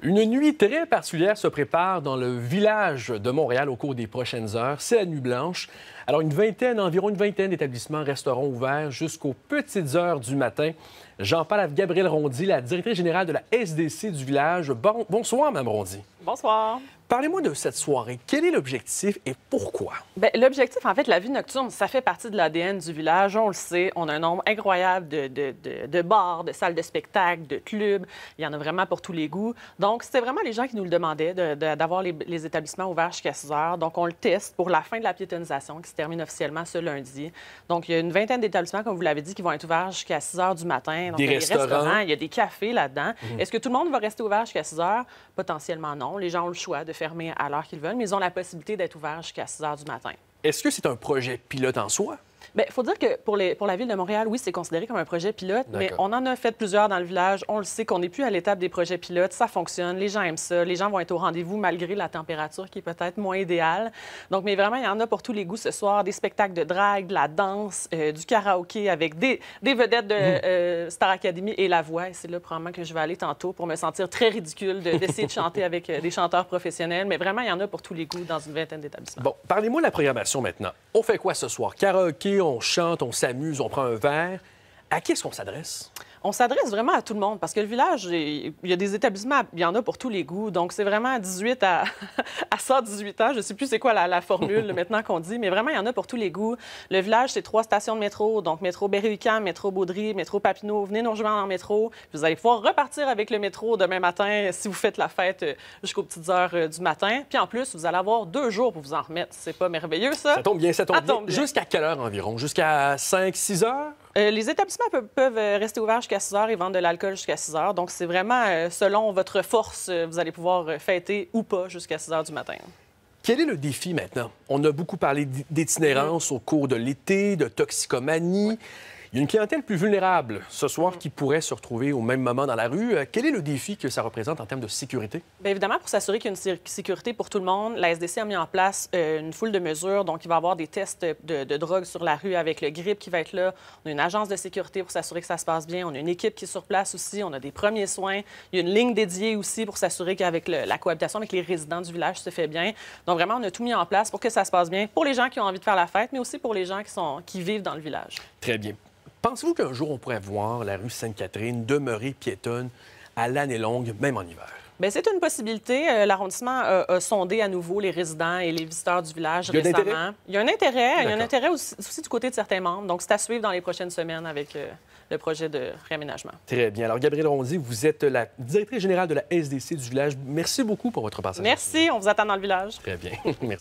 Une nuit très particulière se prépare dans le village de Montréal au cours des prochaines heures. C'est la nuit blanche. Alors, une vingtaine, environ une vingtaine d'établissements resteront ouverts jusqu'aux petites heures du matin. J'en parle avec Gabrielle Rondy, la directrice générale de la SDC du village. bonsoir, Mme Rondy. Bonsoir. Parlez-moi de cette soirée. Quel est l'objectif et pourquoi? Ben, l'objectif, en fait, la vie nocturne, ça fait partie de l'ADN du village, on le sait. On a un nombre incroyable de, de, bars, de salles de spectacle, de clubs. Il y en a vraiment pour tous les goûts. Donc, c'était vraiment les gens qui nous le demandaient d'avoir les, établissements ouverts jusqu'à 6 heures. Donc, on le teste pour la fin de la piétonisation qui se termine officiellement ce lundi. Donc, il y a une vingtaine d'établissements, comme vous l'avez dit, qui vont être ouverts jusqu'à 6 heures du matin. Donc, des il y a restaurants. des Il y a des cafés là-dedans. Mhm. Est-ce que tout le monde va rester ouvert jusqu'à 6 heures? Potentiellement non. Les gens ont le choix de fermer à l'heure qu'ils veulent, mais ils ont la possibilité d'être ouverts jusqu'à 6 heures du matin. Est-ce que c'est un projet pilote en soi? Il ben, faut dire que pour, pour la ville de Montréal, oui, c'est considéré comme un projet pilote, mais on en a fait plusieurs dans le village. On le sait qu'on n'est plus à l'étape des projets pilotes. Ça fonctionne, les gens aiment ça, les gens vont être au rendez-vous malgré la température qui est peut-être moins idéale. Donc, mais vraiment, il y en a pour tous les goûts ce soir. Des spectacles de drague, de la danse, euh, du karaoké avec des, vedettes de mm. euh, Star Academy et La Voix. C'est là probablement que je vais aller tantôt pour me sentir très ridicule d'essayer de, de, chanter avec euh, des chanteurs professionnels. Mais vraiment, il y en a pour tous les goûts dans une vingtaine d'établissements. Bon, parlez-moi de la programmation maintenant. On fait quoi ce soir? Karaoké, on chante, on s'amuse, on prend un verre. À qui est-ce qu'on s'adresse? On s'adresse vraiment à tout le monde parce que le village, il y a des établissements, il y en a pour tous les goûts. Donc, c'est vraiment 18 à, à 118 ans. Je ne sais plus c'est quoi la, formule maintenant qu'on dit, mais vraiment, il y en a pour tous les goûts. Le village, c'est trois stations de métro. Donc, métro berry métro Baudry, métro Papineau. Venez nous rejoindre en métro. Vous allez pouvoir repartir avec le métro demain matin si vous faites la fête euh, jusqu'aux petites heures euh, du matin. Puis en plus, vous allez avoir deux jours pour vous en remettre. C'est pas merveilleux, ça? Ça tombe bien, ça tombe, bien. bien. Jusqu'à quelle heure environ? Jusqu'à 5-6 heures? Euh, les établissements peuvent euh, rester ouverts jusqu'à 6 heures et vendre de l'alcool jusqu'à 6 heures. Donc, c'est vraiment euh, selon votre force, vous allez pouvoir fêter ou pas jusqu'à 6 heures du matin. Quel est le défi maintenant? On a beaucoup parlé d'itinérance au cours de l'été, de toxicomanie. Il y a une clientèle plus vulnérable ce soir qui pourrait se retrouver au même moment dans la rue. Euh, quel est le défi que ça représente en termes de sécurité? Bien évidemment, pour s'assurer qu'il y a une sécurité pour tout le monde, la SDC a mis en place euh, une foule de mesures. Donc, il va y avoir des tests de, drogue sur la rue avec le GRIP qui va être là. On a une agence de sécurité pour s'assurer que ça se passe bien. On a une équipe qui est sur place aussi. On a des premiers soins. Il y a une ligne dédiée aussi pour s'assurer qu'avec la cohabitation avec les résidents du village se fait bien. Donc, vraiment, on a tout mis en place pour que ça se passe bien pour les gens qui ont envie de faire la fête, mais aussi pour les gens qui, sont, qui vivent dans le village. Très bien. Pensez-vous qu'un jour, on pourrait voir la rue Sainte-Catherine demeurer piétonne à l'année longue, même en hiver? Bien, c'est une possibilité. Euh, l'arrondissement euh, a, sondé à nouveau les résidents et les visiteurs du village récemment. il y a un intérêt. Il y a un intérêt aussi, du côté de certains membres. Donc, c'est à suivre dans les prochaines semaines avec euh, le projet de réaménagement. Très bien. Alors, Gabrielle Rondy, vous êtes la directrice générale de la SDC du village. Merci beaucoup pour votre passage. Merci. On vous attend dans le village. Très bien. Merci.